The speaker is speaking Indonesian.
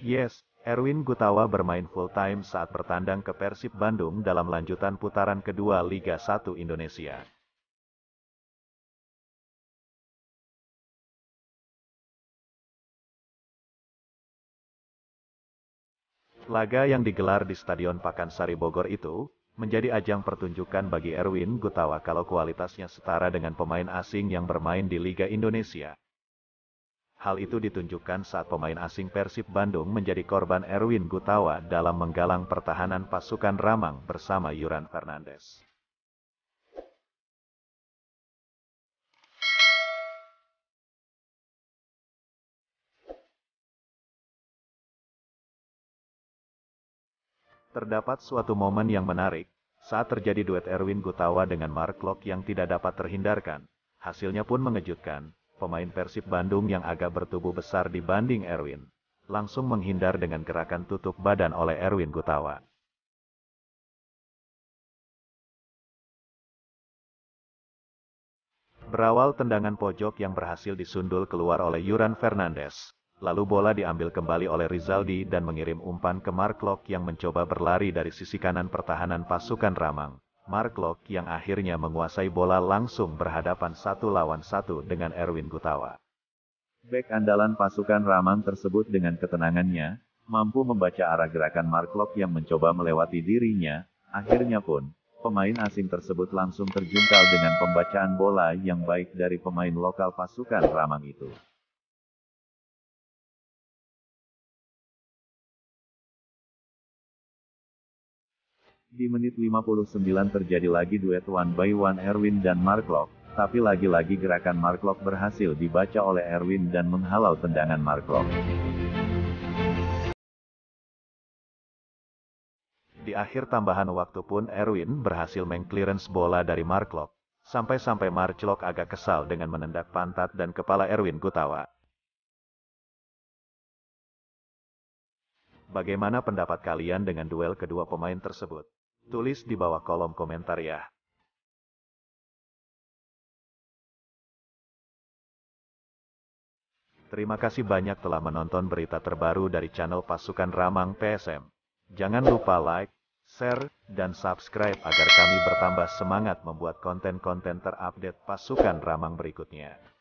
Yes, Erwin Gutawa bermain full-time saat bertandang ke Persib Bandung dalam lanjutan putaran kedua Liga 1 Indonesia. Laga yang digelar di Stadion Pakansari Bogor itu, menjadi ajang pertunjukan bagi Erwin Gutawa kalau kualitasnya setara dengan pemain asing yang bermain di Liga Indonesia. Hal itu ditunjukkan saat pemain asing Persib Bandung menjadi korban Erwin Gutawa dalam menggalang pertahanan pasukan Ramang bersama Yuran Fernandes. Terdapat suatu momen yang menarik, saat terjadi duet Erwin Gutawa dengan Mark Locke yang tidak dapat terhindarkan. Hasilnya pun mengejutkan, pemain Persib Bandung yang agak bertubuh besar dibanding Erwin, langsung menghindar dengan gerakan tutup badan oleh Erwin Gutawa. Berawal tendangan pojok yang berhasil disundul keluar oleh Yuran Fernandes. Lalu bola diambil kembali oleh Rizaldi dan mengirim umpan ke Mark Lok yang mencoba berlari dari sisi kanan pertahanan pasukan Ramang. Mark Locke yang akhirnya menguasai bola langsung berhadapan satu lawan satu dengan Erwin Gutawa. Back andalan pasukan Ramang tersebut dengan ketenangannya, mampu membaca arah gerakan Mark Locke yang mencoba melewati dirinya, akhirnya pun, pemain asing tersebut langsung terjungkal dengan pembacaan bola yang baik dari pemain lokal pasukan Ramang itu. Di menit 59 terjadi lagi duet one by one Erwin dan Marklock, tapi lagi-lagi gerakan Marklock berhasil dibaca oleh Erwin dan menghalau tendangan Marklock. Di akhir tambahan waktu pun Erwin berhasil mengclearance bola dari Marklock. Sampai-sampai Marklock agak kesal dengan menendak pantat dan kepala Erwin Gutawa. Bagaimana pendapat kalian dengan duel kedua pemain tersebut? Tulis di bawah kolom komentar ya. Terima kasih banyak telah menonton berita terbaru dari channel Pasukan Ramang PSM. Jangan lupa like, share, dan subscribe agar kami bertambah semangat membuat konten-konten terupdate Pasukan Ramang berikutnya.